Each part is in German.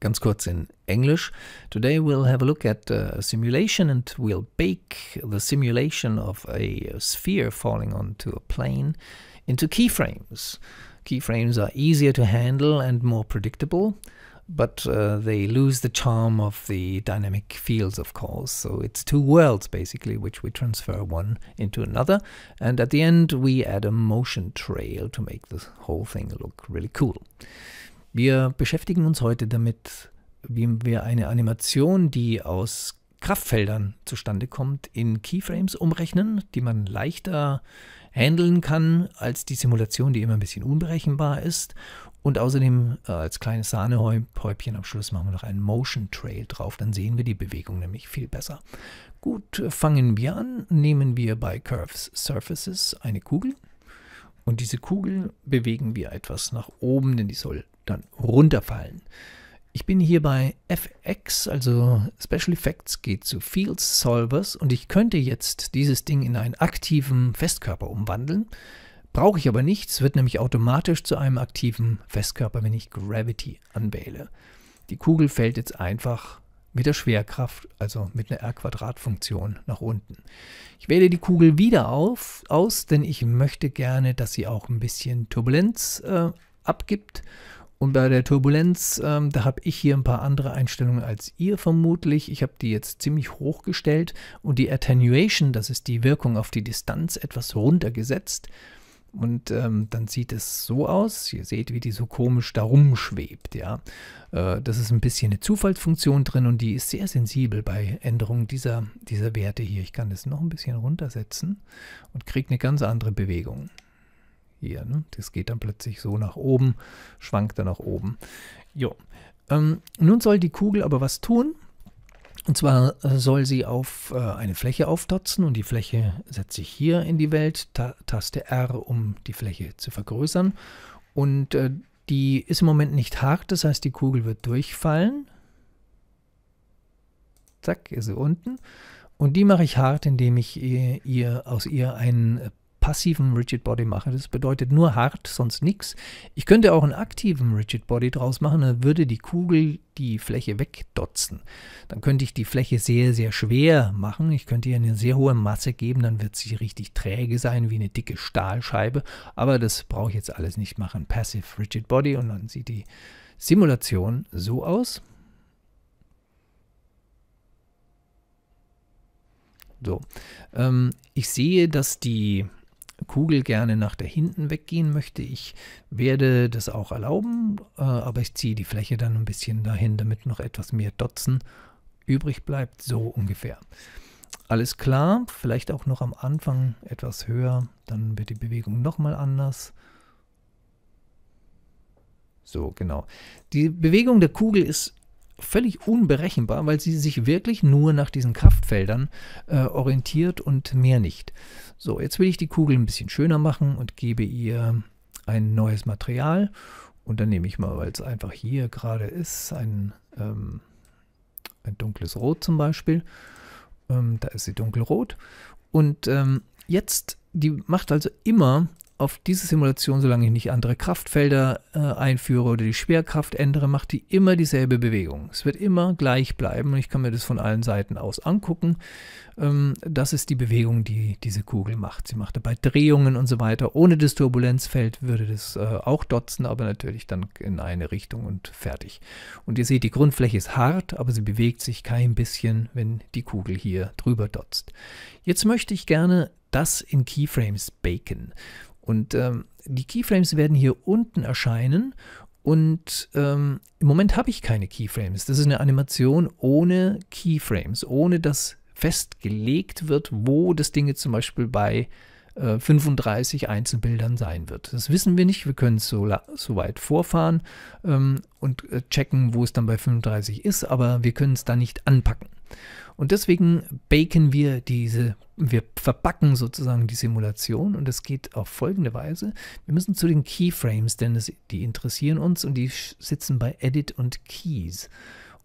ganz kurz in Englisch. Today we'll have a look at a simulation and we'll bake the simulation of a sphere falling onto a plane into keyframes. Keyframes are easier to handle and more predictable, but uh, they lose the charm of the dynamic fields, of course. So it's two worlds, basically, which we transfer one into another. And at the end, we add a motion trail to make the whole thing look really cool. Wir beschäftigen uns heute damit, wie wir eine Animation, die aus Kraftfeldern zustande kommt, in Keyframes umrechnen, die man leichter handeln kann als die Simulation, die immer ein bisschen unberechenbar ist. Und außerdem äh, als kleines Sahnehäubchen am Schluss machen wir noch einen Motion Trail drauf, dann sehen wir die Bewegung nämlich viel besser. Gut, fangen wir an. Nehmen wir bei Curves Surfaces eine Kugel und diese Kugel bewegen wir etwas nach oben, denn die soll dann runterfallen. Ich bin hier bei FX, also Special Effects geht zu Fields Solvers und ich könnte jetzt dieses Ding in einen aktiven Festkörper umwandeln. Brauche ich aber nichts, wird nämlich automatisch zu einem aktiven Festkörper, wenn ich Gravity anwähle. Die Kugel fällt jetzt einfach mit der Schwerkraft, also mit einer R-Quadrat-Funktion nach unten. Ich wähle die Kugel wieder auf, aus, denn ich möchte gerne, dass sie auch ein bisschen Turbulenz äh, abgibt und bei der Turbulenz, ähm, da habe ich hier ein paar andere Einstellungen als ihr vermutlich. Ich habe die jetzt ziemlich hochgestellt und die Attenuation, das ist die Wirkung auf die Distanz, etwas runtergesetzt. Und ähm, dann sieht es so aus. Ihr seht, wie die so komisch da rumschwebt. Ja? Äh, das ist ein bisschen eine Zufallsfunktion drin und die ist sehr sensibel bei Änderungen dieser, dieser Werte hier. Ich kann das noch ein bisschen runtersetzen und kriege eine ganz andere Bewegung hier. Ne? Das geht dann plötzlich so nach oben, schwankt dann nach oben. Jo. Ähm, nun soll die Kugel aber was tun. Und zwar äh, soll sie auf äh, eine Fläche aufdotzen und die Fläche setze ich hier in die Welt, Ta Taste R, um die Fläche zu vergrößern. Und äh, die ist im Moment nicht hart, das heißt die Kugel wird durchfallen. Zack, ist sie unten. Und die mache ich hart, indem ich ihr, äh, ihr aus ihr einen äh, passiven Rigid Body mache. Das bedeutet nur hart, sonst nichts. Ich könnte auch einen aktiven Rigid Body draus machen, dann würde die Kugel die Fläche wegdotzen. Dann könnte ich die Fläche sehr, sehr schwer machen. Ich könnte ihr eine sehr hohe Masse geben, dann wird sie richtig träge sein, wie eine dicke Stahlscheibe. Aber das brauche ich jetzt alles nicht machen. Passive Rigid Body und dann sieht die Simulation so aus. So, ähm, ich sehe, dass die Kugel gerne nach der hinten weggehen möchte, ich werde das auch erlauben, äh, aber ich ziehe die Fläche dann ein bisschen dahin, damit noch etwas mehr Dotzen übrig bleibt, so ungefähr. Alles klar, vielleicht auch noch am Anfang etwas höher, dann wird die Bewegung nochmal anders. So, genau. Die Bewegung der Kugel ist völlig unberechenbar, weil sie sich wirklich nur nach diesen Kraftfeldern äh, orientiert und mehr nicht. So, jetzt will ich die Kugel ein bisschen schöner machen und gebe ihr ein neues Material. Und dann nehme ich mal, weil es einfach hier gerade ist, ein, ähm, ein dunkles Rot zum Beispiel. Ähm, da ist sie dunkelrot. Und ähm, jetzt, die macht also immer auf diese Simulation, solange ich nicht andere Kraftfelder äh, einführe oder die Schwerkraft ändere, macht die immer dieselbe Bewegung. Es wird immer gleich bleiben und ich kann mir das von allen Seiten aus angucken. Ähm, das ist die Bewegung, die diese Kugel macht. Sie macht dabei Drehungen und so weiter. Ohne das Turbulenzfeld würde das äh, auch dotzen, aber natürlich dann in eine Richtung und fertig. Und ihr seht, die Grundfläche ist hart, aber sie bewegt sich kein bisschen, wenn die Kugel hier drüber dotzt. Jetzt möchte ich gerne das in Keyframes baken. Und ähm, die Keyframes werden hier unten erscheinen und ähm, im Moment habe ich keine Keyframes. Das ist eine Animation ohne Keyframes, ohne dass festgelegt wird, wo das Ding jetzt zum Beispiel bei äh, 35 Einzelbildern sein wird. Das wissen wir nicht. Wir können es so, so, weit vorfahren ähm, und äh, checken, wo es dann bei 35 ist, aber wir können es da nicht anpacken. Und deswegen baken wir diese, wir verpacken sozusagen die Simulation und es geht auf folgende Weise. Wir müssen zu den Keyframes, denn es, die interessieren uns und die sitzen bei Edit und Keys.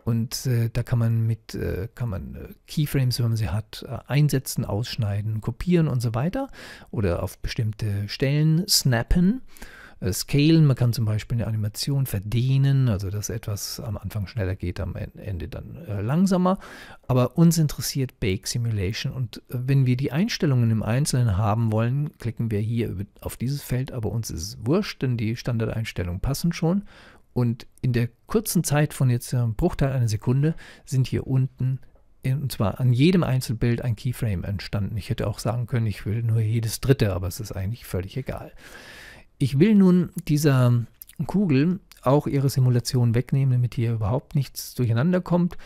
Und äh, da kann man mit, äh, kann man äh, Keyframes, wenn man sie hat, äh, einsetzen, ausschneiden, kopieren und so weiter. Oder auf bestimmte Stellen snappen. Äh, scalen. Man kann zum Beispiel eine Animation verdehnen, also dass etwas am Anfang schneller geht, am Ende dann äh, langsamer. Aber uns interessiert Bake Simulation und äh, wenn wir die Einstellungen im Einzelnen haben wollen, klicken wir hier auf dieses Feld, aber uns ist es wurscht, denn die Standardeinstellungen passen schon. Und in der kurzen Zeit von jetzt einem Bruchteil einer Sekunde sind hier unten und zwar an jedem Einzelbild ein Keyframe entstanden. Ich hätte auch sagen können, ich will nur jedes dritte, aber es ist eigentlich völlig egal. Ich will nun dieser Kugel auch ihre Simulation wegnehmen, damit hier überhaupt nichts durcheinander kommt.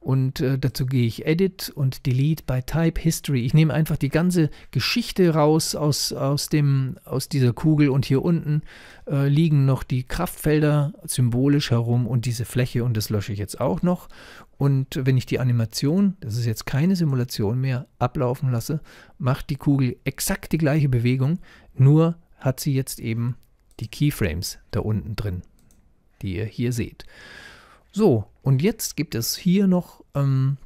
Und äh, dazu gehe ich Edit und Delete by Type History. Ich nehme einfach die ganze Geschichte raus aus, aus, dem, aus dieser Kugel und hier unten äh, liegen noch die Kraftfelder symbolisch herum und diese Fläche und das lösche ich jetzt auch noch. Und wenn ich die Animation, das ist jetzt keine Simulation mehr, ablaufen lasse, macht die Kugel exakt die gleiche Bewegung, nur hat sie jetzt eben die Keyframes da unten drin, die ihr hier seht. So, und jetzt gibt es hier noch ähm,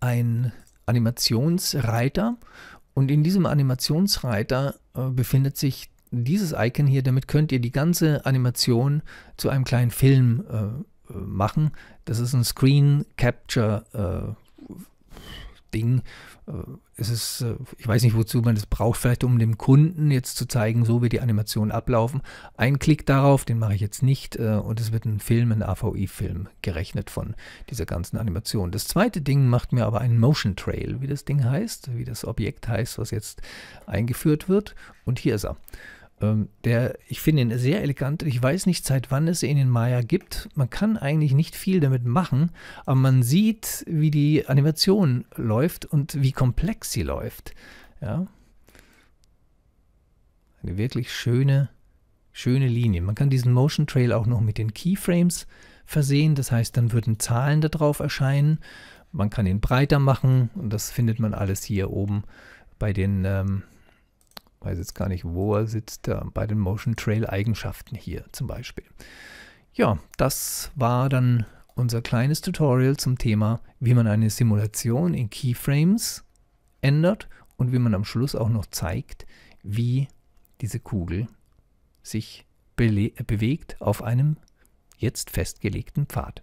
einen Animationsreiter und in diesem Animationsreiter äh, befindet sich dieses Icon hier, damit könnt ihr die ganze Animation zu einem kleinen Film äh, äh machen. Das ist ein Screen Capture äh, Ding. Äh, es ist, äh, ich weiß nicht, wozu man das braucht, vielleicht um dem Kunden jetzt zu zeigen, so wie die Animationen ablaufen. Ein Klick darauf, den mache ich jetzt nicht, äh, und es wird ein Film, ein AVI-Film gerechnet von dieser ganzen Animation. Das zweite Ding macht mir aber einen Motion Trail, wie das Ding heißt, wie das Objekt heißt, was jetzt eingeführt wird. Und hier ist er. Ähm, der, ich finde ihn sehr elegant. Ich weiß nicht, seit wann es ihn in Maya gibt. Man kann eigentlich nicht viel damit machen, aber man sieht, wie die Animation läuft und wie komplex sie läuft. Ja. Eine wirklich schöne, schöne Linie. Man kann diesen Motion Trail auch noch mit den Keyframes versehen. Das heißt, dann würden Zahlen darauf erscheinen. Man kann ihn breiter machen und das findet man alles hier oben bei den ähm, weiß jetzt gar nicht, wo er sitzt, äh, bei den Motion Trail Eigenschaften hier zum Beispiel. Ja, das war dann unser kleines Tutorial zum Thema, wie man eine Simulation in Keyframes ändert und wie man am Schluss auch noch zeigt, wie diese Kugel sich bewegt auf einem jetzt festgelegten Pfad.